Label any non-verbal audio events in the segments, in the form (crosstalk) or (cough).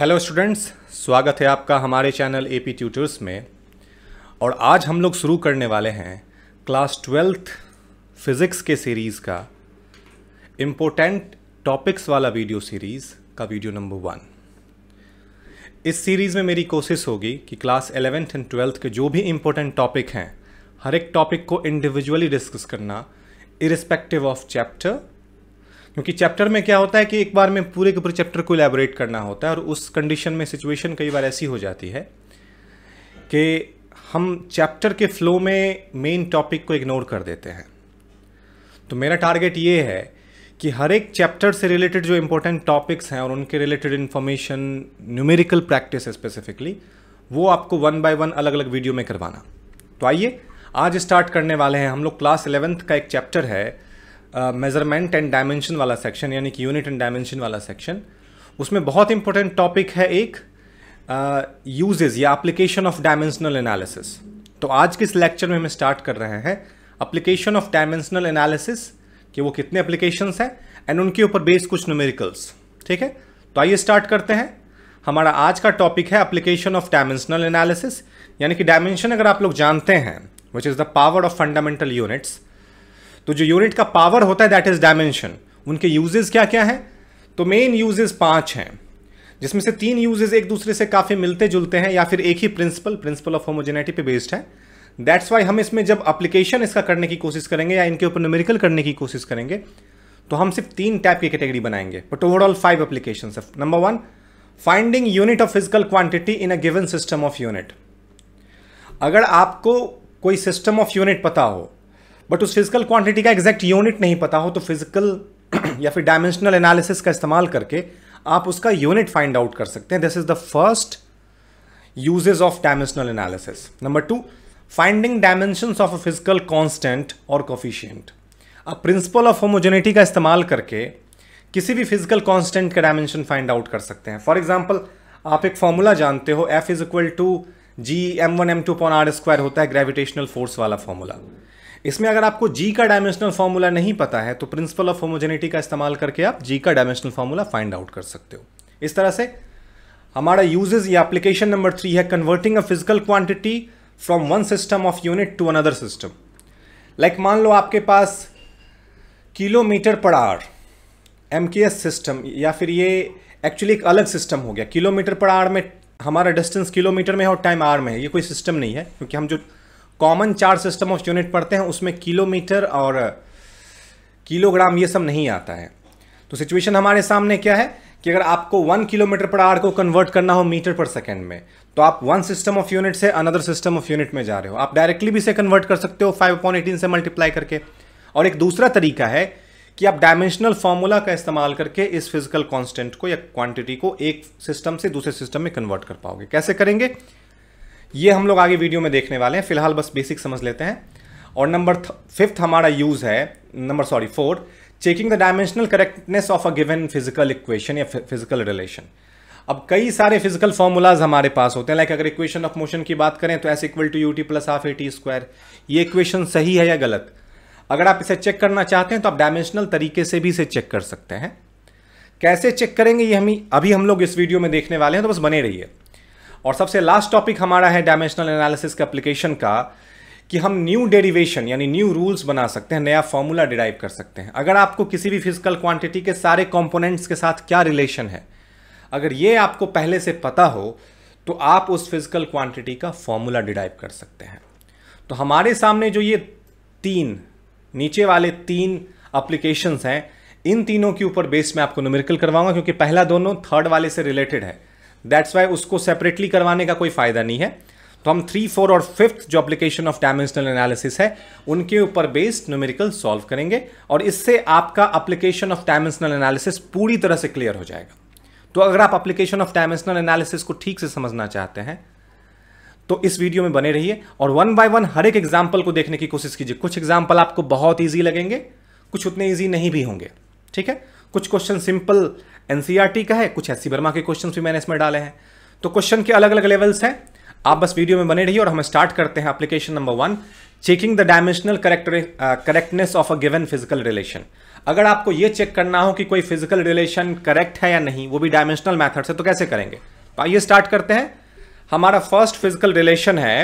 hello students स्वागत है आपका हमारे चैनल ए पी ट्यूटर्स में और आज हम लोग शुरू करने वाले हैं क्लास ट्वेल्थ फिज़िक्स के सीरीज़ का इम्पोर्टेंट टॉपिक्स वाला वीडियो सीरीज़ का वीडियो नंबर वन इस सीरीज़ में मेरी कोशिश होगी कि क्लास एलेवेंथ एंड ट्वेल्थ के जो भी इम्पोर्टेंट टॉपिक हैं हर एक टॉपिक को इंडिविजुअली डिस्कस करना इरिस्पेक्टिव ऑफ चैप्टर क्योंकि चैप्टर में क्या होता है कि एक बार में पूरे के पूरे चैप्टर को इलेबोरेट करना होता है और उस कंडीशन में सिचुएशन कई बार ऐसी हो जाती है कि हम चैप्टर के फ्लो में मेन टॉपिक को इग्नोर कर देते हैं तो मेरा टारगेट ये है कि हर एक चैप्टर से रिलेटेड जो इम्पोर्टेंट टॉपिक्स हैं और उनके related information numerical practice specifically वो आपको वन बाय वन अलग अलग वीडियो में करवाना तो आइए आज स्टार्ट करने वाले हैं हम लोग क्लास इलेवेंथ का एक चैप्टर है मेज़रमेंट एंड डायमेंशन वाला सेक्शन यानी कि यूनिट एंड डायमेंशन वाला सेक्शन उसमें बहुत इंपॉर्टेंट टॉपिक है एक यूजेज या एप्लीकेशन ऑफ डायमेंशनल एनालिसिस तो आज के इस लेक्चर में हम स्टार्ट कर रहे हैं एप्लीकेशन ऑफ डायमेंशनल एनालिसिस कि वो कितने एप्लीकेशंस हैं एंड उनके ऊपर बेस्ड कुछ न्यूमेरिकल्स ठीक है तो आइए स्टार्ट करते हैं हमारा आज का टॉपिक है एप्लीकेशन ऑफ डायमेंशनल एनालिसिस यानी कि डायमेंशन अगर आप लोग जानते हैं which is the power of fundamental units तो जो यूनिट का पावर होता है दैट इज डायमेंशन उनके यूजेस क्या क्या हैं तो मेन यूजेस पांच हैं जिसमें से तीन यूजेस एक दूसरे से काफ़ी मिलते जुलते हैं या फिर एक ही प्रिंसिपल प्रिंसिपल ऑफ होमोजेनेटी पे बेस्ड है दैट्स वाई हम इसमें जब अप्लीकेशन इसका करने की कोशिश करेंगे या इनके ऊपर न्यूमेरिकल करने की कोशिश करेंगे तो हम सिर्फ तीन टाइप की कैटेगरी बनाएंगे but overall five application number one finding unit of physical quantity in a given system of unit अगर आपको कोई सिस्टम ऑफ यूनिट पता हो बट उस फिजिकल क्वांटिटी का एग्जैक्ट यूनिट नहीं पता हो तो फिजिकल (clears throat) या फिर डायमेंशनल एनालिसिस का इस्तेमाल करके आप उसका यूनिट फाइंड आउट कर सकते हैं this is the first usage of dimensional analysis number two finding dimension of a physical constant और कोफिशियंट आप प्रिंसिपल ऑफ होमोजेनिटी का इस्तेमाल करके किसी भी फिजिकल कॉन्स्टेंट का डायमेंशन फाइंड आउट कर सकते हैं फॉर एग्जाम्पल आप एक फॉर्मूला जानते हो F is equal to G M one M two upon R square होता है ग्रेविटेशनल फोर्स वाला फॉर्मूला इसमें अगर आपको जी का डायमेंशनल फॉर्मूला नहीं पता है तो प्रिंसिपल ऑफ होमोजेनिटी का इस्तेमाल करके आप जी का डायमेंशनल फॉर्मूला फाइंड आउट कर सकते हो इस तरह से हमारा यूजेज या एप्लीकेशन नंबर थ्री है converting a physical quantity from one system of unit to another system like मान लो आपके पास किलोमीटर पर आर एम सिस्टम या फिर ये एक्चुअली एक अलग सिस्टम हो गया किलोमीटर पर आर में हमारा डिस्टेंस किलोमीटर में है और टाइम आर में है ये कोई सिस्टम नहीं है क्योंकि हम जो कॉमन चार सिस्टम ऑफ यूनिट पढ़ते हैं उसमें किलोमीटर और किलोग्राम ये सब नहीं आता है तो सिचुएशन हमारे सामने क्या है कि अगर आपको वन किलोमीटर पर आर को कन्वर्ट करना हो मीटर पर सेकेंड में तो आप वन सिस्टम ऑफ यूनिट से अनदर सिस्टम ऑफ यूनिट में जा रहे हो आप डायरेक्टली भी इसे कन्वर्ट कर सकते हो फाइव पॉइंट एटीन से मल्टीप्लाई करके और एक दूसरा तरीका है कि आप डायमेंशनल फॉर्मूला का इस्तेमाल करके इस फिजिकल कॉन्स्टेंट को या क्वांटिटी को एक सिस्टम से दूसरे सिस्टम में कन्वर्ट कर पाओगे कैसे करेंगे ये हम लोग आगे वीडियो में देखने वाले हैं फिलहाल बस बेसिक समझ लेते हैं और नंबर फिफ्थ हमारा यूज़ है number sorry four checking the dimensional correctness of a given physical equation या फिजिकल रिलेशन अब कई सारे फिजिकल फॉर्मूलाज हमारे पास होते हैं लाइक अगर इक्वेशन ऑफ मोशन की बात करें तो S equal to U T plus half A T square ये इक्वेशन सही है या गलत अगर आप इसे चेक करना चाहते हैं तो आप डायमेंशनल तरीके से भी इसे चेक कर सकते हैं कैसे चेक करेंगे ये हम अभी हम लोग इस वीडियो में देखने वाले हैं तो बस बने रहिए और सबसे लास्ट टॉपिक हमारा है डायमेंशनल एनालिसिस के एप्लीकेशन का कि हम न्यू डेरिवेशन यानी न्यू रूल्स बना सकते हैं नया फॉर्मूला डिराइव कर सकते हैं अगर आपको किसी भी फिजिकल क्वांटिटी के सारे कंपोनेंट्स के साथ क्या रिलेशन है अगर ये आपको पहले से पता हो तो आप उस फिजिकल क्वांटिटी का फॉर्मूला डिराइव कर सकते हैं तो हमारे सामने जो ये तीन नीचे वाले तीन अप्लीकेशंस हैं इन तीनों के ऊपर बेस में आपको न्यूमेरिकल करवाऊंगा क्योंकि पहला दोनों थर्ड वाले से रिलेटेड है दैट्स वाई उसको सेपरेटली करवाने का कोई फ़ायदा नहीं है तो हम थ्री फोर और फिफ्थ जो अप्लीकेशन ऑफ डायमेंशनल एनालिसिस है उनके ऊपर बेस्ड न्यूमेरिकल सॉल्व करेंगे और इससे आपका अप्लीकेशन ऑफ डायमेंशनल एनालिसिस पूरी तरह से क्लियर हो जाएगा तो अगर आप अप्लीकेशन ऑफ डायमेंशनल एनालिसिस को ठीक से समझना चाहते हैं तो इस वीडियो में बने रहिए और वन बाय वन हर एक एग्जाम्पल को देखने की कोशिश कीजिए कुछ एग्जाम्पल आपको बहुत ईजी लगेंगे कुछ उतने ईजी नहीं भी होंगे ठीक है कुछ क्वेश्चन सिंपल एनसीईआरटी का है कुछ एस वर्मा के क्वेश्चन भी मैंने इसमें डाले हैं तो क्वेश्चन के अलग अलग लेवल्स हैं आप बस वीडियो में बने रहिए और हम स्टार्ट करते हैं application number one checking the dimensional correctness of a given physical relation अगर आपको यह चेक करना हो कि कोई फिजिकल रिलेशन करेक्ट है या नहीं वो भी डायमेंशनल मैथड से तो कैसे करेंगे तो आइए स्टार्ट करते हैं हमारा फर्स्ट फिजिकल रिलेशन है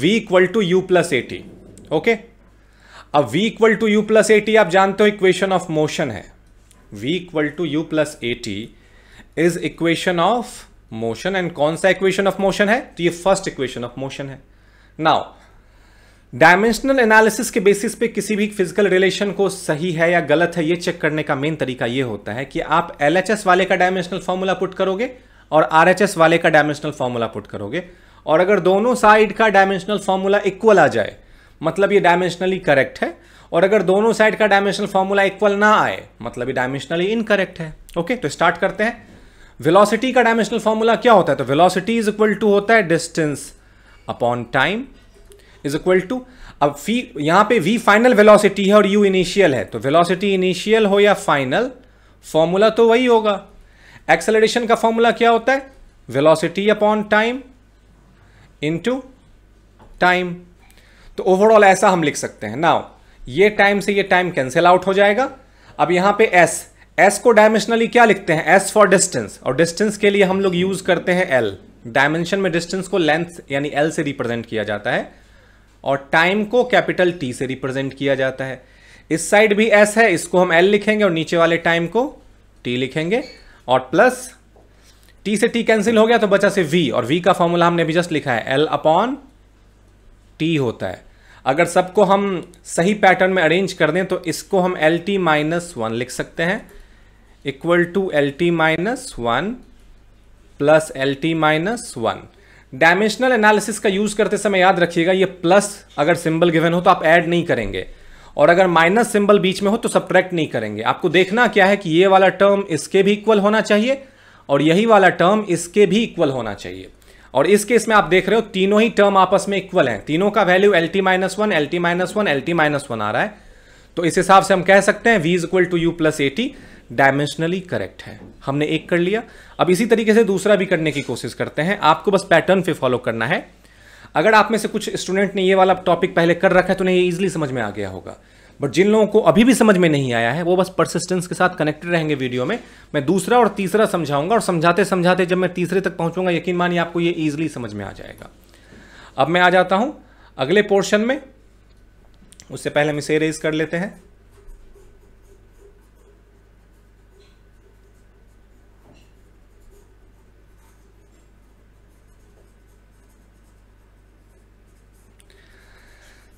v equal to U plus A okay अब v equal to U plus A आप जानते हो इक्वेशन ऑफ मोशन है v equal to u plus A T is equation of motion and कौन सा equation of motion है तो ये फर्स्ट इक्वेशन ऑफ मोशन है नाउ डायमेंशनल एनालिसिस के बेसिस पे किसी भी फिजिकल रिलेशन को सही है या गलत है ये चेक करने का मेन तरीका ये होता है कि आप एल वाले का डायमेंशनल फॉर्मूला पुट करोगे और आर वाले का डायमेंशनल फॉर्मूला पुट करोगे और अगर दोनों साइड का डायमेंशनल फॉर्मूला इक्वल आ जाए मतलब ये डायमेंशनली करेक्ट है और अगर दोनों साइड का डायमेंशनल फॉर्मूला इक्वल ना आए मतलब ये डायमेंशनली इनकरेक्ट है ओके तो स्टार्ट करते हैं वेलोसिटी का डायमेंशनल फॉर्मूला क्या होता है तो वेलोसिटी इज इक्वल टू होता है distance upon time is equal to अब फी यहां पे वी फाइनल वेलोसिटी है और यू इनिशियल है तो वेलोसिटी इनिशियल हो या फाइनल फॉर्मूला तो वही होगा एक्सेलरेशन का फॉर्मूला क्या होता है velocity upon time into time तो ओवरऑल ऐसा हम लिख सकते हैं नाउ ये टाइम से ये टाइम कैंसिल आउट हो जाएगा अब यहां पे एस एस को डायमेंशनली क्या लिखते हैं एस फॉर डिस्टेंस और डिस्टेंस के लिए हम लोग यूज करते हैं एल डायमेंशन में डिस्टेंस को लेंथ यानी एल से रिप्रेजेंट किया जाता है और टाइम को कैपिटल टी से रिप्रेजेंट किया जाता है इस साइड भी एस है इसको हम एल लिखेंगे और नीचे वाले टाइम को टी लिखेंगे और प्लस टी से टी कैंसिल हो गया तो बचा से वी और वी का फॉर्मूला हमने भी जस्ट लिखा है एल अपॉन टी होता है अगर सबको हम सही पैटर्न में अरेंज कर दें तो इसको हम एल टी माइनस वन लिख सकते हैं equal to L T minus one plus L T minus one dimensional analysis का यूज़ करते समय याद रखिएगा ये प्लस अगर सिंबल गिवन हो तो आप ऐड नहीं करेंगे और अगर माइनस सिंबल बीच में हो तो सब्ट्रैक्ट नहीं करेंगे आपको देखना क्या है कि ये वाला टर्म इसके भी इक्वल होना चाहिए और यही वाला टर्म इसके भी इक्वल होना चाहिए और इस केस में आप देख रहे हो तीनों ही टर्म आपस में इक्वल हैं तीनों का value L T minus one L T minus one L T minus one आ रहा है तो इस हिसाब से हम कह सकते हैं V is equal to U plus A T dimensionally correct है हमने एक कर लिया अब इसी तरीके से दूसरा भी करने की कोशिश करते हैं आपको बस पैटर्न पे फॉलो करना है अगर आप में से कुछ स्टूडेंट ने ये वाला टॉपिक पहले कर रखा है तो उन्हें ये ईजिली समझ में आ गया होगा बट जिन लोगों को अभी भी समझ में नहीं आया है वो बस परसिस्टेंस के साथ कनेक्टेड रहेंगे वीडियो में मैं दूसरा और तीसरा समझाऊंगा और समझाते समझाते जब मैं तीसरे तक पहुंचूंगा यकीन मानिए आपको ये ईजिली समझ में आ जाएगा अब मैं आ जाता हूं अगले पोर्शन में उससे पहले हम इसे रेज कर लेते हैं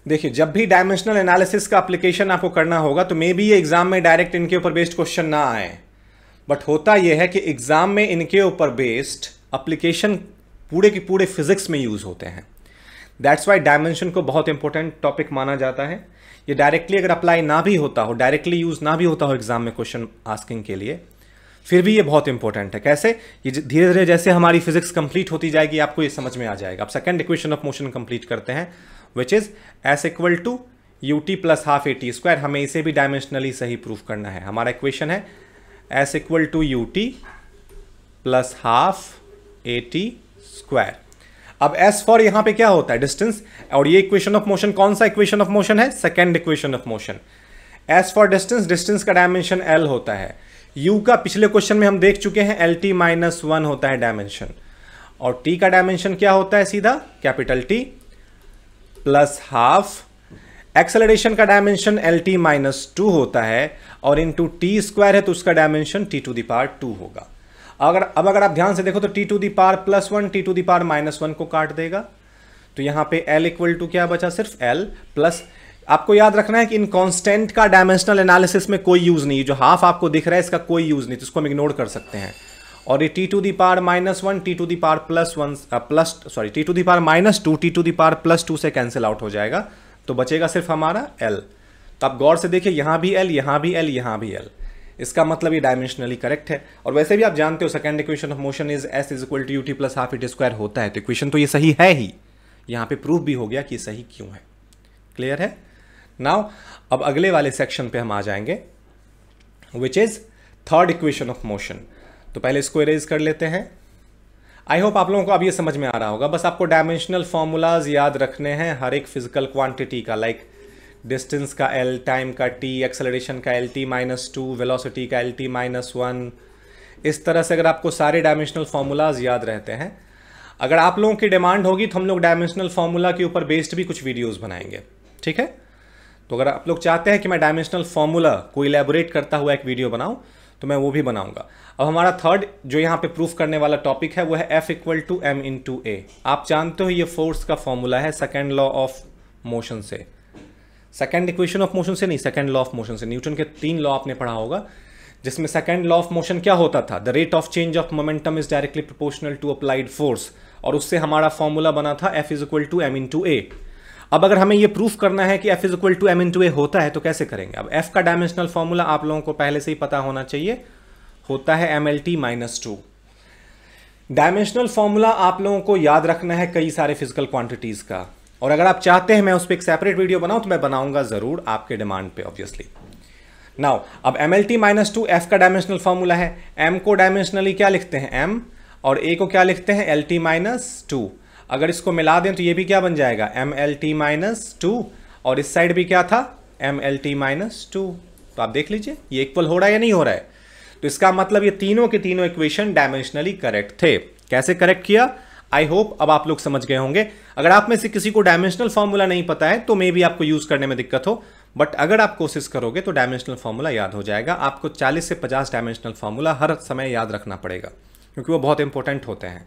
देखिए जब भी डायमेंशनल एनालिसिस का एप्लीकेशन आपको करना होगा तो मे बी ये एग्जाम में डायरेक्ट इनके ऊपर बेस्ड क्वेश्चन ना आए बट होता यह है कि एग्जाम में इनके ऊपर बेस्ड अप्लीकेशन पूरे के पूरे फिजिक्स में यूज होते हैं दैट्स वाई डायमेंशन को बहुत इंपॉर्टेंट टॉपिक माना जाता है ये डायरेक्टली अगर अप्लाई ना भी होता हो डायरेक्टली यूज ना भी होता हो एग्जाम में क्वेश्चन आस्किंग के लिए फिर भी ये बहुत इंपॉर्टेंट है कैसे ये धीरे धीरे जैसे हमारी फिजिक्स कंप्लीट होती जाएगी आपको ये समझ में आ जाएगा आप second equation of motion complete करते हैं which is S equal to U T plus half A T square हमें इसे भी डायमेंशनली सही प्रूफ करना है हमारा इक्वेशन है S equal to U T plus half A T square अब एस फॉर यहां पे क्या होता है डिस्टेंस और ये इक्वेशन ऑफ मोशन कौन सा इक्वेशन ऑफ मोशन है second equation of motion S for distance distance का डायमेंशन एल होता है यू का पिछले क्वेश्चन में हम देख चुके हैं एल टी माइनस वन होता है डायमेंशन और टी का डायमेंशन क्या होता है सीधा capital T plus half acceleration का dimension L T minus two होता है और टू टी स्क्वायर है तो उसका dimension T to the power two होगा अगर अब अगर आप ध्यान से देखो तो T to the power plus one T to the power minus one को काट देगा तो यहां पे एल इक्वल टू क्या बचा सिर्फ एल प्लस आपको याद रखना है कि इन कॉन्स्टेंट का डायमेंशनल एनालिसिस में कोई यूज नहीं जो हाफ आपको दिख रहा है इसका कोई यूज नहीं तो इसको हम इग्नोर कर सकते हैं और ये T to the power minus one T to the power plus one plus sorry T to the power minus two T to the power plus two से कैंसिल आउट हो जाएगा तो बचेगा सिर्फ हमारा एल तो आप गौर से देखिए यहाँ भी एल यहाँ भी एल यहाँ भी एल इसका मतलब ये डायमेंशनली करेक्ट है और वैसे भी आप जानते हो second equation of motion is S is equal to U T plus half it square होता है तो इक्वेशन तो ये सही है ही यहाँ पे प्रूफ भी हो गया कि सही क्यों है क्लियर है नाउ अब अगले वाले सेक्शन पे हम आ जाएंगे which is third equation of motion तो पहले इसको इरेज कर लेते हैं आई होप आप लोगों को अब ये समझ में आ रहा होगा बस आपको डायमेंशनल फॉर्मूलाज याद रखने हैं हर एक फिजिकल क्वांटिटी का लाइक डिस्टेंस का एल टाइम का टी एक्सेलरेशन का L T minus two velocity का एल टी माइनस वन इस तरह से अगर आपको सारे डायमेंशनल फार्मूलाज याद रहते हैं अगर आप लोगों की डिमांड होगी तो हम लोग डायमेंशनल फार्मूला के ऊपर बेस्ड भी कुछ वीडियोस बनाएंगे ठीक है तो अगर आप लोग चाहते हैं कि मैं डायमेंशनल फार्मूला को इलेबोरेट करता हुआ एक वीडियो बनाऊं तो मैं वो भी बनाऊंगा अब हमारा थर्ड जो यहाँ पे प्रूफ करने वाला टॉपिक है वो है F equal to M into A आप जानते हो ये फोर्स का फॉर्मूला है सेकेंड लॉ ऑफ मोशन से सेकेंड इक्वेशन ऑफ मोशन से नहीं सेकेंड लॉ ऑफ मोशन से न्यूटन के तीन लॉ आपने पढ़ा होगा जिसमें सेकेंड लॉ ऑफ मोशन क्या होता था the rate of change of momentum is directly proportional to applied force और उससे हमारा फॉर्मूला बना था F is equal to M into A अब अगर हमें ये प्रूफ करना है कि F is equal to M into A होता है तो कैसे करेंगे अब एफ का डायमेंशनल फॉर्मूला आप लोगों को पहले से ही पता होना चाहिए होता है M L T minus two dimensional formula आप लोगों को याद रखना है कई सारे फिजिकल क्वांटिटीज़ का और अगर आप चाहते हैं मैं उस पर एक सेपरेट वीडियो बनाऊं तो मैं बनाऊंगा ज़रूर आपके डिमांड पे ऑब्वियसली नाउ अब M L T minus two F का डायमेंशनल फॉर्मूला है एम को डायमेंशनली क्या लिखते हैं एम और ए को क्या लिखते हैं एल टी माइनस टू अगर इसको मिला दें तो ये भी क्या बन जाएगा M L T minus two और इस साइड भी क्या था M L T minus two तो आप देख लीजिए ये इक्वल हो रहा है या नहीं हो रहा है तो इसका मतलब ये तीनों के तीनों इक्वेशन डायमेंशनली करेक्ट थे कैसे करेक्ट किया आई होप अब आप लोग समझ गए होंगे अगर आप में से किसी को डायमेंशनल फॉर्मूला नहीं पता है तो मे भी आपको यूज करने में दिक्कत हो बट अगर आप कोशिश करोगे तो डायमेंशनल फॉर्मूला याद हो जाएगा आपको 40 से 50 डायमेंशनल फॉर्मूला हर समय याद रखना पड़ेगा क्योंकि वो बहुत इंपॉर्टेंट होते हैं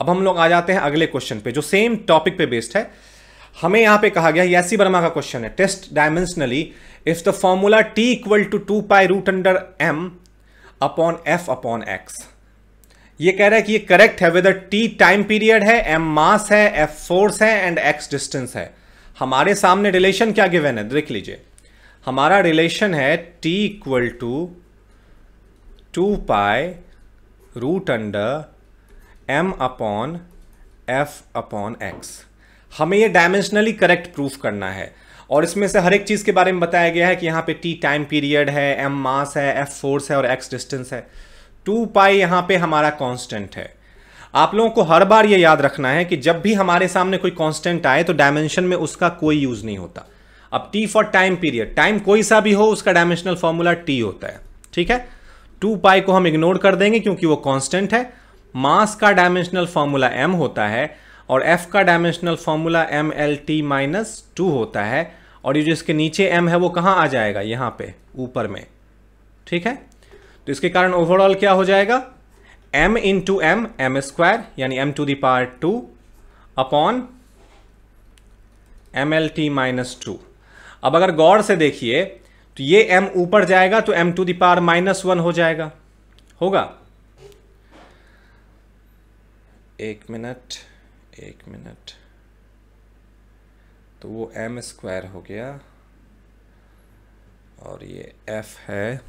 अब हम लोग आ जाते हैं अगले क्वेश्चन पे जो सेम टॉपिक पे बेस्ड है हमें यहाँ पे कहा गया यासी वर्मा का क्वेश्चन है test dimensionally if the formula T equal to two pi root under M upon F upon X ये कह रहा है कि ये करेक्ट है वेदर टी टाइम पीरियड है एम मास है एफ फोर्स है एंड एक्स डिस्टेंस है हमारे सामने रिलेशन क्या गिवन है देख लीजिए हमारा रिलेशन है T equal to two pi root under M upon F upon X हमें ये डायमेंशनली करेक्ट प्रूफ करना है और इसमें से हर एक चीज़ के बारे में बताया गया है कि यहां पे टी टाइम पीरियड है एम मास है एफ फोर्स है और एक्स डिस्टेंस है टू पाई यहां पे हमारा कांस्टेंट है आप लोगों को हर बार ये याद रखना है कि जब भी हमारे सामने कोई कांस्टेंट आए तो डायमेंशन में उसका कोई यूज़ नहीं होता अब T for time period time कोई सा भी हो उसका डायमेंशनल फॉर्मूला टी होता है ठीक है टू पाई को हम इग्नोर कर देंगे क्योंकि वो कॉन्स्टेंट है मास का डायमेंशनल फॉर्मूला एम होता है और एफ का dimensional formula M L T minus two होता है और ये जो इसके नीचे एम है वो कहाँ आ जाएगा यहाँ पे ऊपर में ठीक है तो इसके कारण ओवरऑल क्या हो जाएगा M into M M square यानी M to the power two upon M L T minus two अब अगर गौर से देखिए तो ये m ऊपर जाएगा तो m to the power minus one हो जाएगा होगा एक मिनट एक मिनट तो वो एम स्क्वायर हो गया और ये एफ है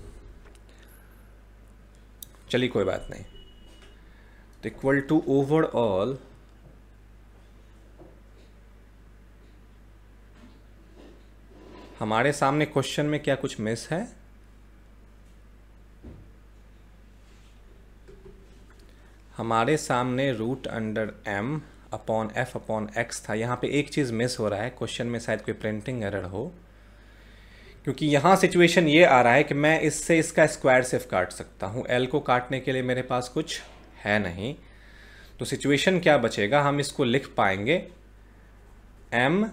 चलिए कोई बात नहीं तो इक्वल टू ओवरऑल हमारे सामने क्वेश्चन में क्या कुछ मिस है हमारे सामने root under M upon F upon X था यहाँ पे एक चीज़ मिस हो रहा है क्वेश्चन में शायद कोई प्रिंटिंग एरर हो क्योंकि यहाँ सिचुएशन ये आ रहा है कि मैं इससे इसका स्क्वायर सिर्फ काट सकता हूँ एल को काटने के लिए मेरे पास कुछ है नहीं तो सिचुएशन क्या बचेगा हम इसको लिख पाएंगे M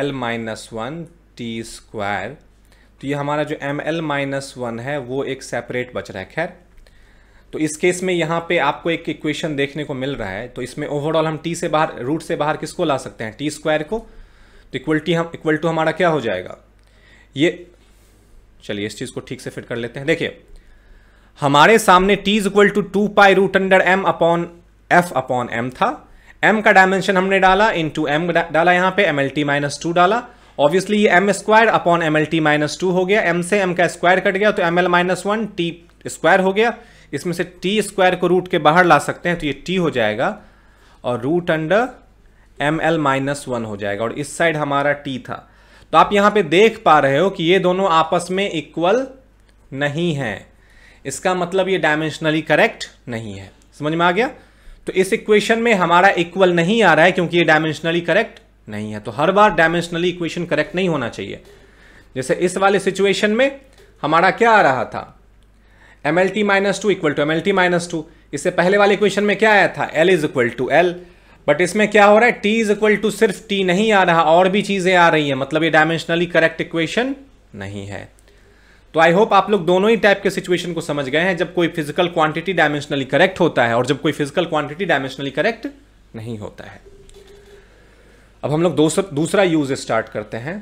L minus one T square तो ये हमारा जो एम एल माइनस वन है वो एक सेपरेट बच रहा है खैर तो इस केस में यहाँ पे आपको एक इक्वेशन देखने को मिल रहा है तो इसमें ओवरऑल हम टी से बाहर रूट से बाहर किसको ला सकते हैं टी स्क्वायर को तो इक्वलिटी हम इक्वल टू हमारा क्या हो जाएगा ये चलिए इस चीज़ को ठीक से फिट कर लेते हैं देखिए हमारे सामने T equal to two pi root under M upon F upon M था एम का डायमेंशन हमने डाला इन टू एम डाला यहाँ पे M L T minus two डाला ऑब्वियसली ये M square upon M L T minus two हो गया एम से एम का स्क्वायर कट गया तो M L minus one T square हो गया इसमें से टी स्क्वायर को रूट के बाहर ला सकते हैं तो ये टी हो जाएगा और root under M L minus one हो जाएगा और इस साइड हमारा टी था तो आप यहाँ पे देख पा रहे हो कि ये दोनों आपस में इक्वल नहीं हैं इसका मतलब ये डायमेंशनली करेक्ट नहीं है समझ में आ गया तो इस इक्वेशन में हमारा इक्वल नहीं आ रहा है क्योंकि ये डायमेंशनली करेक्ट नहीं है तो हर बार डायमेंशनली इक्वेशन करेक्ट नहीं होना चाहिए जैसे इस वाले सिचुएशन में हमारा क्या आ रहा था M L T minus two equal to M L T minus two इससे पहले वाले इक्वेशन में क्या आया था L is equal to L but इसमें क्या हो रहा है टी इज इक्वल टू सिर्फ टी नहीं आ रहा और भी चीज़ें आ रही हैं मतलब ये डायमेंशनली करेक्ट इक्वेशन नहीं है तो आई होप आप लोग दोनों ही टाइप के सिचुएशन को समझ गए हैं जब कोई फिजिकल क्वांटिटी डायमेंशनली करेक्ट होता है और जब कोई फिजिकल क्वांटिटी डायमेंशनली करेक्ट नहीं होता है अब हम लोग दूसरा यूज स्टार्ट करते हैं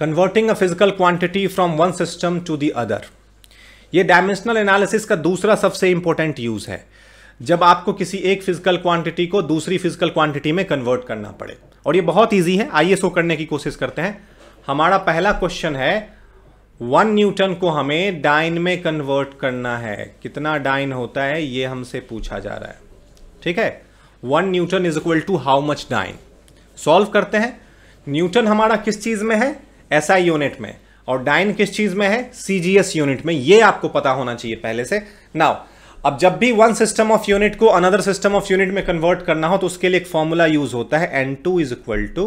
converting a physical quantity from one system to the other ये डायमेंशनल एनालिसिस का दूसरा सबसे इंपॉर्टेंट यूज है जब आपको किसी एक फिजिकल क्वांटिटी को दूसरी फिजिकल क्वांटिटी में कन्वर्ट करना पड़े और ये बहुत ईजी है आइए सो करने की कोशिश करते हैं हमारा पहला क्वेश्चन है वन न्यूटन को हमें डाइन में कन्वर्ट करना है कितना डाइन होता है ये हमसे पूछा जा रहा है ठीक है one newton is equal to how much dyne solve करते हैं न्यूटन हमारा किस चीज में है एसआई SI यूनिट में और डाइन किस चीज में है सीजीएस यूनिट में ये आपको पता होना चाहिए पहले से नाउ अब जब भी वन सिस्टम ऑफ यूनिट को अनदर सिस्टम ऑफ यूनिट में कन्वर्ट करना हो तो उसके लिए एक फॉर्मूला यूज होता है N two is equal to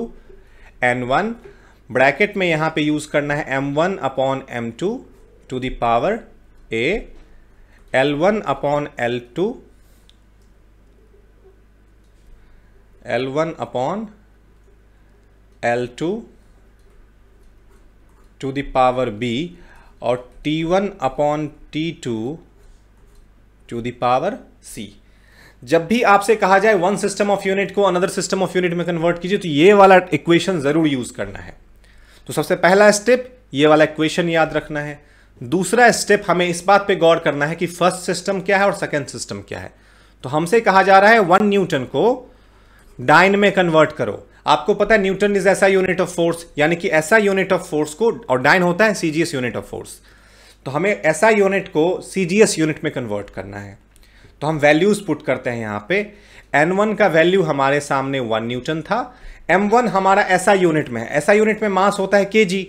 N one bracket में यहां पे यूज करना है M one upon M two to the power A L one upon L two L one upon L two to the power B और T one upon T two to the power C जब भी आपसे कहा जाए one system of unit को another system of unit में convert कीजिए तो ये वाला इक्वेशन ज़रूर यूज़ करना है तो सबसे पहला स्टेप ये वाला इक्वेशन याद रखना है दूसरा स्टेप हमें इस बात पे गौर करना है कि फर्स्ट सिस्टम क्या है और सेकेंड सिस्टम क्या है तो हमसे कहा जा रहा है वन न्यूटन को डाइन में कन्वर्ट करो आपको पता है न्यूटन इज ऐसा यूनिट ऑफ फोर्स यानी कि ऐसा यूनिट ऑफ फोर्स को और डाइन होता है सीजीएस यूनिट ऑफ फोर्स तो हमें ऐसा यूनिट को सीजीएस यूनिट में कन्वर्ट करना है तो हम वैल्यूज पुट करते हैं यहाँ पे वन का वैल्यू हमारे सामने वन न्यूटन था एम वन हमारा ऐसा यूनिट में है ऐसा यूनिट में मास होता है जी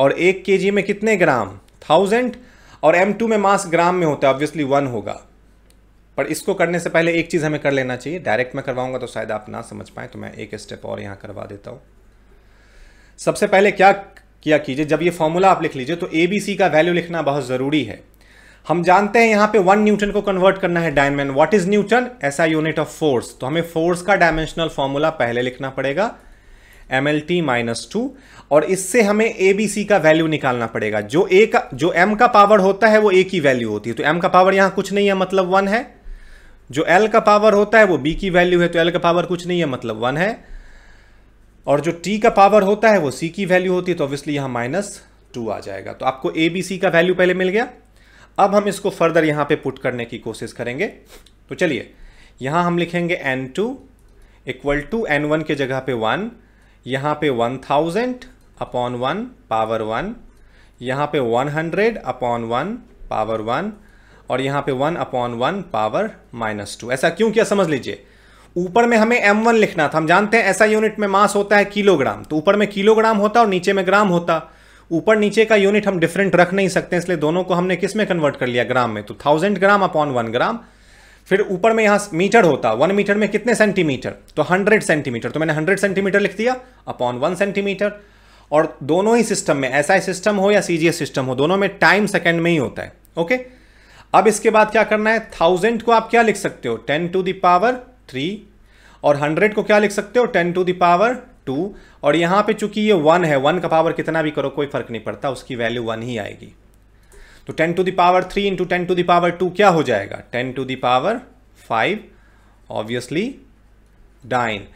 और एक जी में कितने ग्राम थाउजेंड और एम टू में मास ग्राम में होता है ऑब्वियसली वन होगा पर इसको करने से पहले एक चीज़ हमें कर लेना चाहिए डायरेक्ट मैं करवाऊंगा तो शायद आप ना समझ पाए तो मैं एक स्टेप और यहाँ करवा देता हूँ सबसे पहले क्या किया कीजिए जब ये फॉर्मूला आप लिख लीजिए तो ए बी सी का वैल्यू लिखना बहुत ज़रूरी है हम जानते हैं यहाँ पे वन न्यूटन को कन्वर्ट करना है डायमेन वॉट इज न्यूटन ऐसा यूनिट ऑफ फोर्स तो हमें फोर्स का डायमेंशनल फॉर्मूला पहले लिखना पड़ेगा M L T minus two और इससे हमें ए बी सी का वैल्यू निकालना पड़ेगा जो ए का जो एम का पावर होता है वो ए की वैल्यू होती है तो एम का पावर यहाँ कुछ नहीं है मतलब वन है जो एल का पावर होता है वो बी की वैल्यू है तो एल का पावर कुछ नहीं है मतलब वन है और जो टी का पावर होता है वो सी की वैल्यू होती है तो ऑब्वियसली यहां माइनस टू आ जाएगा तो आपको ए बी सी का वैल्यू पहले मिल गया अब हम इसको फर्दर यहां पे पुट करने की कोशिश करेंगे तो चलिए यहां हम लिखेंगे N two equal to N one के जगह पे वन यहां पे one thousand upon one power one यहां पे one hundred upon one power one और यहां पे one upon one power minus two ऐसा क्यों किया समझ लीजिए ऊपर में हमें एम वन लिखना था हम जानते हैं ऐसा यूनिट में मास होता है किलोग्राम तो ऊपर में किलोग्राम होता और नीचे में ग्राम होता ऊपर नीचे का यूनिट हम डिफरेंट रख नहीं सकते इसलिए दोनों को हमने किस में कन्वर्ट कर लिया ग्राम में तो thousand gram upon one gram फिर ऊपर में यहां मीटर होता वन मीटर में कितने सेंटीमीटर तो हंड्रेड सेंटीमीटर तो मैंने हंड्रेड सेंटीमीटर लिख दिया अपॉन वन सेंटीमीटर और दोनों ही सिस्टम में ऐसा सिस्टम हो या सीजीएस सिस्टम हो दोनों में टाइम सेकेंड में ही होता है ओके अब इसके बाद क्या करना है थाउजेंड को आप क्या लिख सकते हो टेन टू दावर थ्री और हंड्रेड को क्या लिख सकते हो टेन टू दावर टू और यहां पे चूंकि ये वन है वन का पावर कितना भी करो कोई फर्क नहीं पड़ता उसकी वैल्यू वन ही आएगी तो ten to the power three into ten to the power two क्या हो जाएगा ten to the power five obviously dyne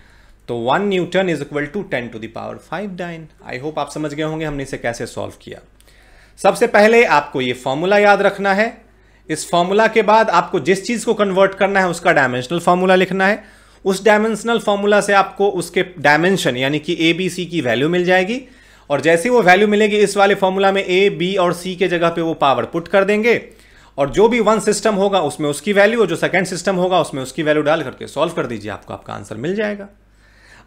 तो one newton is equal to ten to the power five dyne I hope आप समझ गए होंगे हमने इसे कैसे सॉल्व किया सबसे पहले आपको ये फॉर्मूला याद रखना है इस फॉर्मूला के बाद आपको जिस चीज़ को कन्वर्ट करना है उसका डायमेंशनल फार्मूला लिखना है उस डायमेंशनल फार्मूला से आपको उसके डायमेंशन यानी कि ए बी सी की वैल्यू मिल जाएगी और जैसे वो वैल्यू मिलेगी इस वाले फॉर्मूला में ए बी और सी के जगह पे वो पावर पुट कर देंगे और जो भी वन सिस्टम होगा उसमें उसकी वैल्यू और जो सेकंड सिस्टम होगा उसमें उसकी वैल्यू डाल करके सॉल्व कर दीजिए आपको आपका आंसर मिल जाएगा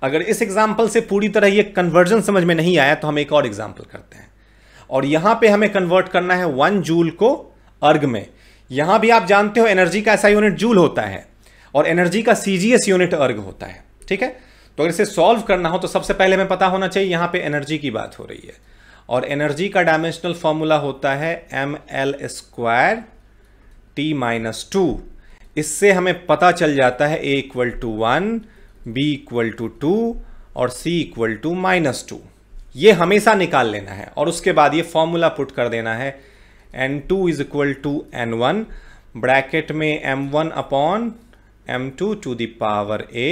अगर इस एग्जाम्पल से पूरी तरह ये कन्वर्जन समझ में नहीं आया तो हम एक और एग्जाम्पल करते हैं और यहां पे हमें कन्वर्ट करना है वन जूल को अर्ग में यहां भी आप जानते हो एनर्जी का ऐसा यूनिट जूल होता है और एनर्जी का सीजीएस यूनिट अर्ग होता है ठीक है तो अगर इसे सॉल्व करना हो तो सबसे पहले हमें पता होना चाहिए यहां पे एनर्जी की बात हो रही है और एनर्जी का डायमेंशनल फॉर्मूला होता है M L square T minus two इससे हमें पता चल जाता है A equal to one B equal to two और C equal to minus two ये हमेशा निकाल लेना है और उसके बाद ये फॉर्मूला पुट कर देना है N two is equal to N one bracket में M one upon M two to the power A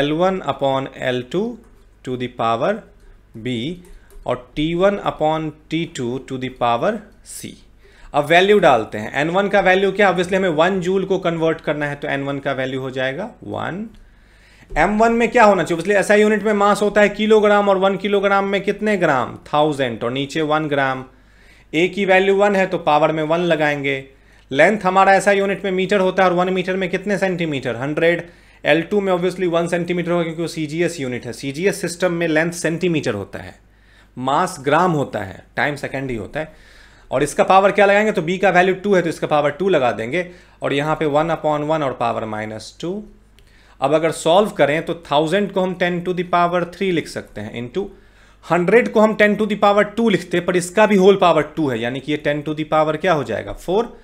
L one upon L two to the power B और T one upon T two to the power C अब value डालते हैं N one का value क्या obviously हमें one joule को convert करना है तो एन वन का वैल्यू हो जाएगा वन एम वन में क्या होना चाहिए ऐसा यूनिट में मास होता है किलोग्राम और वन किलोग्राम में कितने ग्राम थाउजेंड और नीचे वन ग्राम ए की वैल्यू वन है तो पावर में वन लगाएंगे लेंथ हमारा ऐसा यूनिट में मीटर होता है और वन मीटर में कितने सेंटीमीटर हंड्रेड एल टू में ऑब्वियसली वन सेंटीमीटर होगा क्योंकि वो सी जी एस यूनिट है सी जी एस सिस्टम में लेंथ सेंटीमीटर होता है मास ग्राम होता है टाइम सेकेंड ही होता है और इसका पावर क्या लगाएंगे तो बी का वैल्यू टू है तो इसका पावर टू लगा देंगे और यहाँ पे वन अपॉन वन और पावर माइनस टू अब अगर सॉल्व करें तो थाउजेंड को हम ten to the power three लिख सकते हैं इंटू हंड्रेड को हम टेन टू पावर टू लिखते पर इसका भी होल पावर टू है यानी कि ये टेन टू दावर क्या हो जाएगा four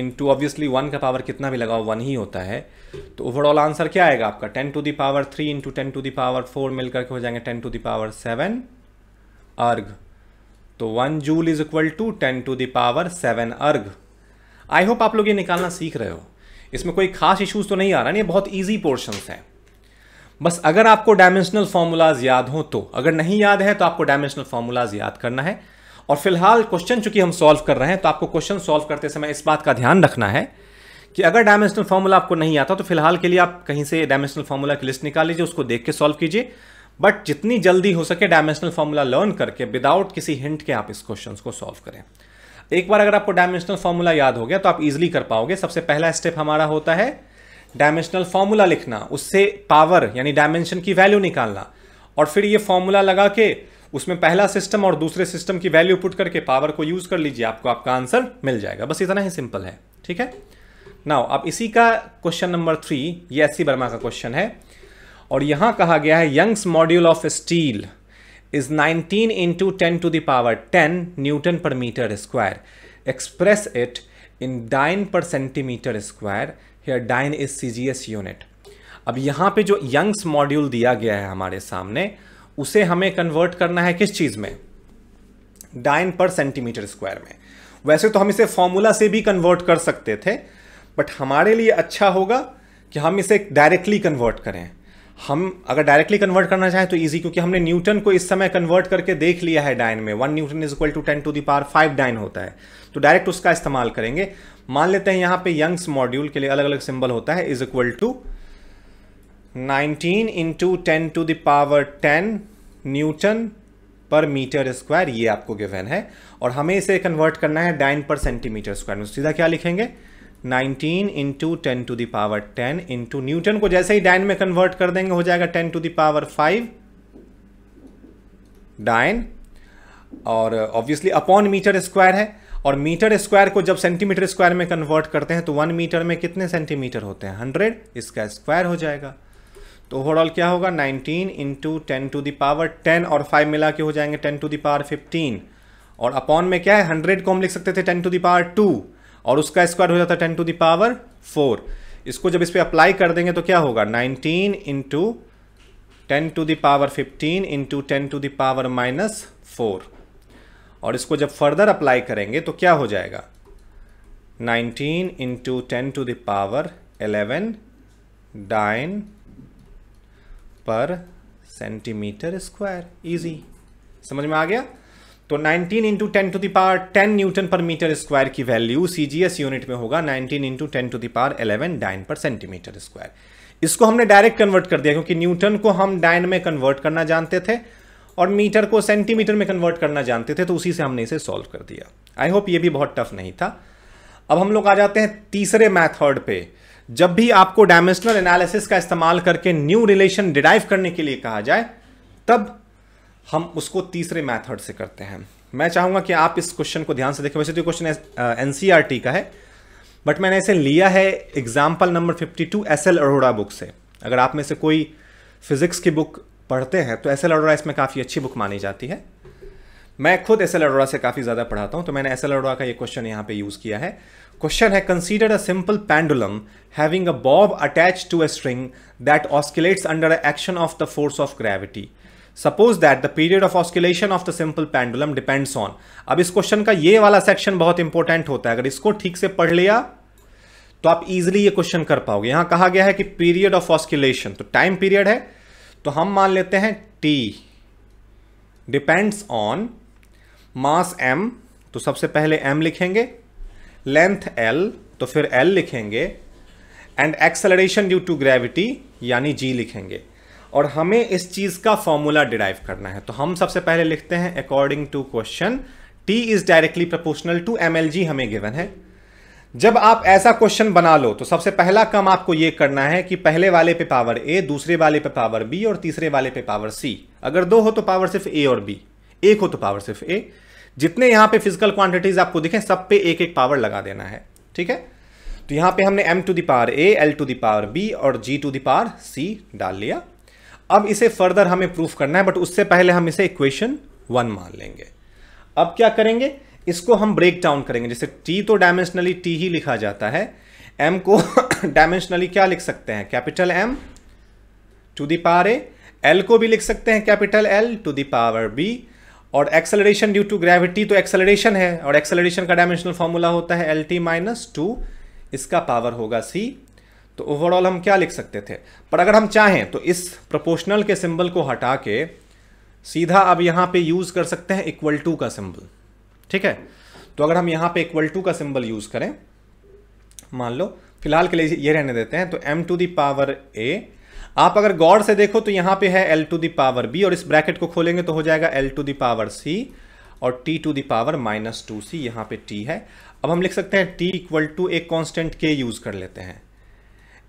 into obviously one का पावर कितना भी लगाओ वन ही होता है तो ओवरऑल आंसर क्या आएगा आपका ten to the power three into ten to power four मिलकर के हो जाएंगे ten to the power seven erg तो one joule is equal to ten to power seven erg I hope आप लोग ये निकालना सीख रहे हो इसमें कोई खास इश्यूज तो नहीं आ रहा नहीं बहुत ईजी पोर्शंस हैं बस अगर आपको डायमेंशनल फार्मूलाज याद हो तो अगर नहीं याद है तो आपको डायमेंशनल फार्मूलाज याद करना है और फिलहाल क्वेश्चन चूंकि हम सॉल्व कर रहे हैं तो आपको क्वेश्चन सॉल्व करते समय इस बात का ध्यान रखना है कि अगर डायमेंशनल फार्मूला आपको नहीं आता तो फिलहाल के लिए आप कहीं से डायमेंशनल फार्मूला की लिस्ट निकाल लीजिए उसको देख के सॉल्व कीजिए बट जितनी जल्दी हो सके डायमेंशनल फार्मूला लर्न करके विदाउट किसी हिंट के आप इस क्वेश्चन को सॉल्व करें एक बार अगर आपको डायमेंशनल फार्मूला याद हो गया तो आप इजिली कर पाओगे सबसे पहला स्टेप हमारा होता है डायमेंशनल फॉर्मूला लिखना उससे पावर यानी डायमेंशन की वैल्यू निकालना और फिर ये फॉर्मूला लगा के उसमें पहला सिस्टम और दूसरे सिस्टम की वैल्यू पुट करके पावर को यूज़ कर लीजिए आपको आपका आंसर मिल जाएगा बस इतना ही सिंपल है ठीक है नाउ अब इसी का क्वेश्चन नंबर थ्री ये एस वर्मा का क्वेश्चन है और यहां कहा गया है Young's modulus of steel is 19 into ten to the power ten newton per metre square express it in dyne per centimetre square here C G S unit अब यहाँ पे जो यंग्स मॉड्यूल दिया गया है हमारे सामने उसे हमें कन्वर्ट करना है किस चीज़ में डाइन पर सेंटीमीटर स्क्वायर में वैसे तो हम इसे फॉर्मूला से भी कन्वर्ट कर सकते थे बट हमारे लिए अच्छा होगा कि हम इसे डायरेक्टली कन्वर्ट करें हम अगर डायरेक्टली कन्वर्ट करना चाहें तो ईजी क्योंकि हमने न्यूटन को इस समय कन्वर्ट करके देख लिया है डाइन में one newton is equal to ten to the power five dyne होता है तो डायरेक्ट उसका इस्तेमाल करेंगे मान लेते हैं यहां पे यंग्स मॉड्यूल के लिए अलग अलग सिंबल होता है is equal to nineteen into ten to the power ten newton per metre square ये आपको गिवन है और हमें इसे कन्वर्ट करना है डाइन पर सेंटीमीटर स्क्वायर में सीधा क्या लिखेंगे 19 into ten to the power ten into newton को जैसे ही डाइन में कन्वर्ट कर देंगे हो जाएगा ten to the power five dyne और ऑब्वियसली अपॉन मीटर स्क्वायर है और मीटर स्क्वायर को जब सेंटीमीटर स्क्वायर में कन्वर्ट करते हैं तो वन मीटर में कितने सेंटीमीटर होते हैं हंड्रेड इसका स्क्वायर हो जाएगा तो ओवरऑल क्या होगा 19 into ten to the power ten और 5 मिला के हो जाएंगे 10 टू दावर 15 और अपॉन में क्या है 100 को हम लिख सकते थे 10 टू दावर टू और उसका स्क्वायर हो जाता है टेन टू दावर फोर इसको जब इस पर अप्लाई कर देंगे तो क्या होगा nineteen into ten to the power fifteen into ten to the power minus four और इसको जब फर्दर अप्लाई करेंगे तो क्या हो जाएगा nineteen into ten to the power eleven dyne per centimetre square easy समझ में आ गया तो 19 इंटू टेन टू दार 10 न्यूटन पर मीटर स्क्वायर की वैल्यू सीजीएस यूनिट में होगा 19 इंटू टेन टू दार 11 डाइन पर सेंटीमीटर स्क्वायर इसको हमने डायरेक्ट कन्वर्ट कर दिया क्योंकि न्यूटन को हम डाइन में कन्वर्ट करना जानते थे और मीटर को सेंटीमीटर में कन्वर्ट करना जानते थे तो उसी से हमने इसे सॉल्व कर दिया आई होप ये भी बहुत टफ नहीं था अब हम लोग आ जाते हैं तीसरे मैथर्ड पे जब भी आपको डायमेंशनल एनालिसिस का इस्तेमाल करके न्यू रिलेशन डिराइव करने के लिए कहा जाए तब हम उसको तीसरे मैथड से करते हैं मैं चाहूँगा कि आप इस क्वेश्चन को ध्यान से देखें वैसे तो क्वेश्चन एन e का है बट मैंने इसे लिया है example number 52 S L Arora book से अगर आप में से कोई फिजिक्स की बुक पढ़ते हैं तो एस एल अरोड़ा इसमें काफ़ी अच्छी बुक मानी जाती है मैं खुद एस एल अरोड़ा से काफ़ी ज़्यादा पढ़ाता हूँ तो मैंने एस एल अरोड़ा का ये क्वेश्चन यहाँ पे यूज़ किया है क्वेश्चन है consider a simple pendulum having a bob attach to a string that oscillates under action of the force of gravity suppose that the period of oscillation of the simple pendulum depends on अब इस question का ये वाला section बहुत important होता है अगर इसको ठीक से पढ़ लिया तो आप इजिली ये क्वेश्चन कर पाओगे यहां कहा गया है कि पीरियड ऑफ ऑस्कुलेशन तो टाइम पीरियड है तो हम मान लेते हैं T depends on mass M तो सबसे पहले एम लिखेंगे लेंथ एल तो फिर एल लिखेंगे and acceleration due to gravity यानी जी लिखेंगे और हमें इस चीज़ का फॉर्मूला डिराइव करना है तो हम सबसे पहले लिखते हैं according to question T is directly proportional to M हमें गिवन है जब आप ऐसा क्वेश्चन बना लो तो सबसे पहला काम आपको यह करना है कि पहले वाले पे पावर ए दूसरे वाले पे पावर बी और तीसरे वाले पे पावर सी अगर दो हो तो पावर सिर्फ ए और बी एक हो तो पावर सिर्फ ए जितने यहाँ पे फिजिकल क्वांटिटीज आपको दिखें सब पे एक एक पावर लगा देना है ठीक है तो यहां पे हमने M to the power A L to the power B और जी टू दावर सी डाल लिया अब इसे फर्दर हमें प्रूफ करना है बट उससे पहले हम इसे इक्वेशन वन मान लेंगे अब क्या करेंगे इसको हम ब्रेक डाउन करेंगे जैसे टी तो डायमेंशनली टी ही लिखा जाता है एम को डायमेंशनली (coughs) क्या लिख सकते हैं capital M to the power A L को भी लिख सकते हैं capital L to the power B और एक्सेलरेशन ड्यू टू ग्रेविटी तो एक्सेलरेशन है और एक्सेलरेशन का डायमेंशनल फॉर्मूला होता है एल टी माइनस टू इसका पावर होगा सी तो ओवरऑल हम क्या लिख सकते थे पर अगर हम चाहें तो इस प्रोपोर्शनल के सिंबल को हटा के सीधा अब यहां पे यूज़ कर सकते हैं इक्वल टू का सिंबल ठीक है तो अगर हम यहां पे इक्वल टू का सिंबल यूज़ करें मान लो फिलहाल के लिए ये रहने देते हैं तो एम टू दावर ए आप अगर गौर से देखो तो यहां पे है एल टू दावर बी और इस ब्रैकेट को खोलेंगे तो हो जाएगा एल टू दावर सी और T to the power minus two C यहां पे टी है अब हम लिख सकते हैं टी इक्वल टू एक कॉन्स्टेंट के यूज़ कर लेते हैं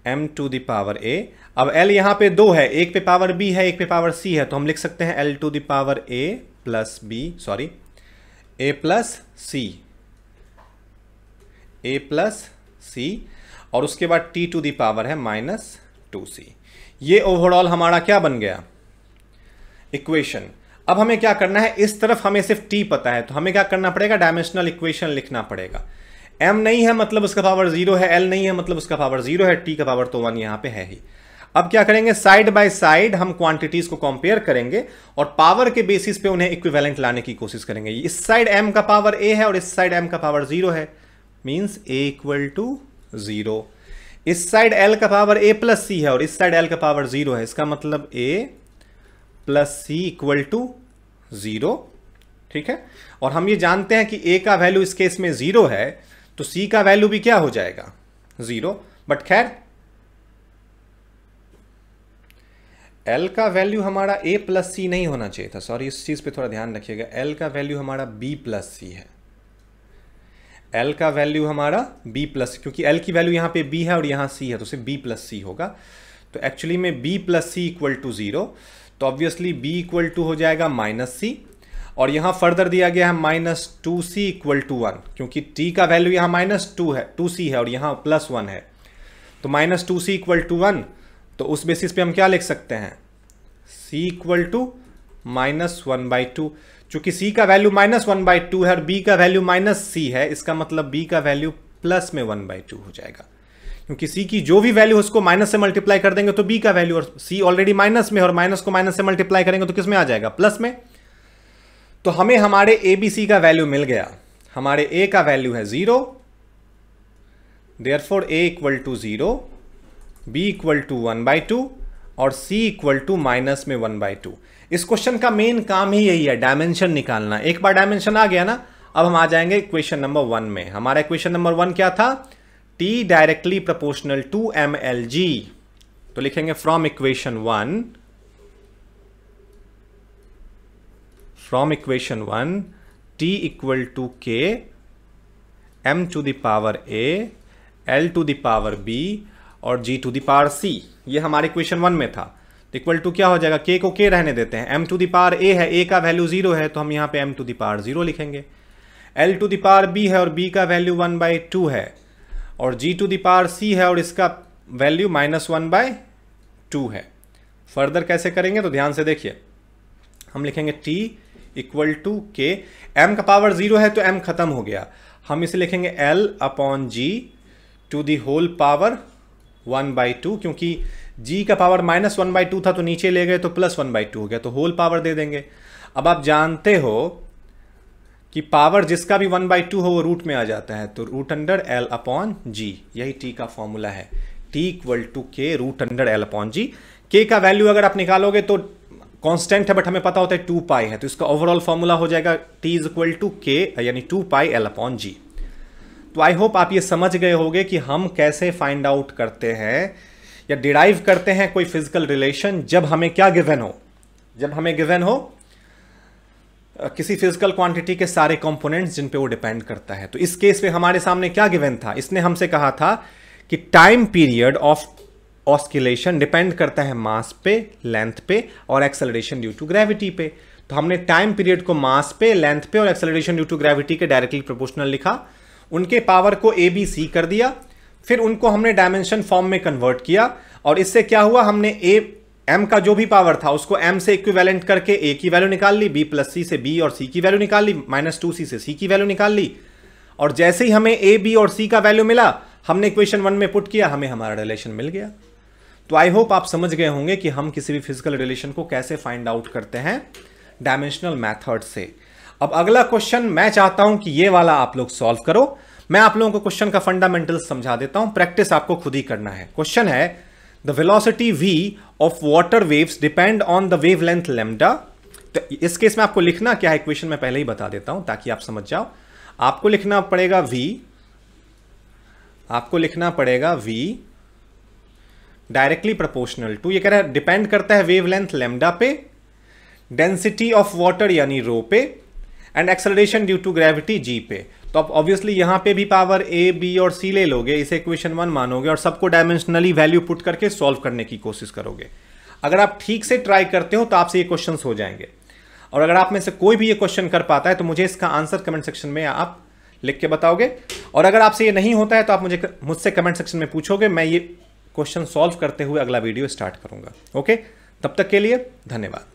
एम टू दावर ए अब एल यहां पे दो है एक पे पावर बी है एक पे पावर सी है तो हम लिख सकते हैं L to the power A plus B sorry A plus C A plus C और उसके बाद टी टू दावर है माइनस टू सी ये ओवरऑल हमारा क्या बन गया इक्वेशन अब हमें क्या करना है इस तरफ हमें सिर्फ टी पता है तो हमें क्या करना पड़ेगा डायमेंशनल इक्वेशन लिखना पड़ेगा एम नहीं है मतलब उसका पावर जीरो है एल नहीं है मतलब उसका पावर जीरो है टी का पावर तो वन यहां पे है ही अब क्या करेंगे साइड बाय साइड हम क्वांटिटीज को कंपेयर करेंगे और पावर के बेसिस पे उन्हें इक्विवेलेंट लाने की कोशिश करेंगे इस साइड एम का पावर ए है और इस साइड एम का पावर जीरो है means A equal to zero इस साइड एल का पावर ए प्लस सी है और इस साइड एल का पावर जीरो है इसका मतलब A plus C equal to zero ठीक है और हम ये जानते हैं कि ए का वैल्यू इस केस में जीरो है तो सी का वैल्यू भी क्या हो जाएगा जीरो बट खैर एल का वैल्यू हमारा ए प्लस सी नहीं होना चाहिए था सॉरी इस चीज़ पे थोड़ा ध्यान रखिएगा एल का वैल्यू हमारा बी प्लस सी है एल का वैल्यू हमारा बी प्लस क्योंकि एल की वैल्यू यहां पे बी है और यहां सी है तो सिर्फ बी प्लस सी होगा तो एक्चुअली में B plus C equal to zero तो ऑब्वियसली बी इक्वल टू हो जाएगा माइनस सी और यहाँ फर्दर दिया गया है minus two C equal to one क्योंकि टी का वैल्यू यहाँ माइनस टू है टू सी है और यहाँ प्लस वन है तो minus two C equal to one तो उस बेसिस पे हम क्या लिख सकते हैं C equal to minus one by two चूँकि सी का value minus one by two है और बी का वैल्यू माइनस सी है इसका मतलब बी का वैल्यू प्लस में वन बाई टू हो जाएगा क्योंकि सी की जो भी वैल्यू उसको माइनस से मल्टीप्लाई कर देंगे तो बी का वैल्यू और सी ऑलरेडी माइनस में और माइनस को माइनस से मल्टीप्लाई करेंगे तो किस में आ जाएगा प्लस में तो हमें हमारे ए बी सी का वैल्यू मिल गया हमारे ए का वैल्यू है zero therefore A equal to zero B equal to one by two और सी इक्वल टू माइनस में वन बाई टू इस क्वेश्चन का मेन काम ही यही है डायमेंशन निकालना एक बार डायमेंशन आ गया ना अब हम आ जाएंगे क्वेश्चन नंबर वन में हमारा क्वेश्चन नंबर वन क्या था T directly proportional to M L G तो लिखेंगे from equation one from equation 1 t equal to k m to the power a l to the power b और g to the power c ये हमारे equation one में था equal तो to क्या हो जाएगा k को k रहने देते हैं m to the power a है a का वैल्यू जीरो है तो हम यहाँ पे m to the power zero लिखेंगे l to the power b है और b का वैल्यू वन बाई टू है और g to the power c है और इसका value minus one by two है फर्दर कैसे करेंगे तो ध्यान से देखिए हम लिखेंगे t equal to K M का पावर जीरो है तो एम खत्म हो गया हम इसे लिखेंगे L upon G to the whole power one by two क्योंकि जी का power minus one by two था तो नीचे ले गए तो प्लस वन बाई टू हो गया तो होल पावर दे देंगे अब आप जानते हो कि पावर जिसका भी वन बाई टू हो वो रूट में आ जाता है तो root under L upon G यही टी का फॉर्मूला है T equal to K root under L upon G K का वैल्यू अगर आप निकालोगे तो कांस्टेंट है बट हमें पता होता है टू पाई है तो इसका ओवरऑल फॉर्मूला हो जाएगा T is equal to K यानी two pi L upon G तो आई होप आप ये समझ गए होंगे कि हम कैसे फाइंड आउट करते हैं या डिराइव करते हैं कोई फिजिकल रिलेशन जब हमें क्या गिवन हो जब हमें गिवन हो किसी फिजिकल क्वांटिटी के सारे कंपोनेंट्स जिन पे वो डिपेंड करता है तो इस केस में हमारे सामने क्या गिवन था इसने हमसे कहा था कि time period of oscillation depend करता है मास पे लेंथ पे और एक्सेलरेशन ड्यू टू ग्रेविटी पे तो हमने टाइम पीरियड को मास पे लेंथ पे और एक्सेलरेशन ड्यू टू ग्रेविटी के डायरेक्टली प्रोपोर्शनल लिखा उनके पावर को ए बी सी कर दिया फिर उनको हमने डायमेंशन फॉर्म में कन्वर्ट किया और इससे क्या हुआ हमने ए एम का जो भी पावर था उसको एम से इक्विवेलेंट करके ए की वैल्यू निकाल ली बी प्लस सी से बी और सी की वैल्यू निकाल ली माइनस टू सी से सी की वैल्यू निकाल ली और जैसे ही हमें ए बी और सी का वैल्यू मिला हमने इक्वेशन वन में पुट किया हमें हमारा रिलेशन मिल गया तो आई होप आप समझ गए होंगे कि हम किसी भी फिजिकल रिलेशन को कैसे फाइंड आउट करते हैं डायमेंशनल मैथड से अब अगला क्वेश्चन मैं चाहता हूं कि ये वाला आप लोग सॉल्व करो मैं आप लोगों को क्वेश्चन का फंडामेंटल समझा देता हूं प्रैक्टिस आपको खुद ही करना है क्वेश्चन है the velocity V of water waves depend on the wavelength lambda तो इस केस में आपको लिखना क्या है क्वेश्चन मैं पहले ही बता देता हूं ताकि आप समझ जाओ आपको लिखना पड़ेगा वी आपको लिखना पड़ेगा वी डायरेक्टली प्रोपोर्शनल टू ये कह रहा है डिपेंड करता है वेव लेंथ लेमडा पे डेंसिटी ऑफ वाटर यानी रो पे and acceleration due to gravity G पे तो आप ऑब्वियसली यहाँ पे भी पावर ए बी और सी ले लोगे इसे इक्वेशन वन मानोगे और सबको डायमेंशनली वैल्यू पुट करके सॉल्व करने की कोशिश करोगे अगर आप ठीक से ट्राई करते हो तो आपसे ये क्वेश्चन हो जाएंगे और अगर आप में से कोई भी ये क्वेश्चन कर पाता है तो मुझे इसका आंसर कमेंट सेक्शन में आप लिख के बताओगे और अगर आपसे ये नहीं होता है तो आप मुझे मुझसे कमेंट सेक्शन में पूछोगे मैं ये क्वेश्चन सॉल्व करते हुए अगला वीडियो स्टार्ट करूंगा ओके तब तक के लिए धन्यवाद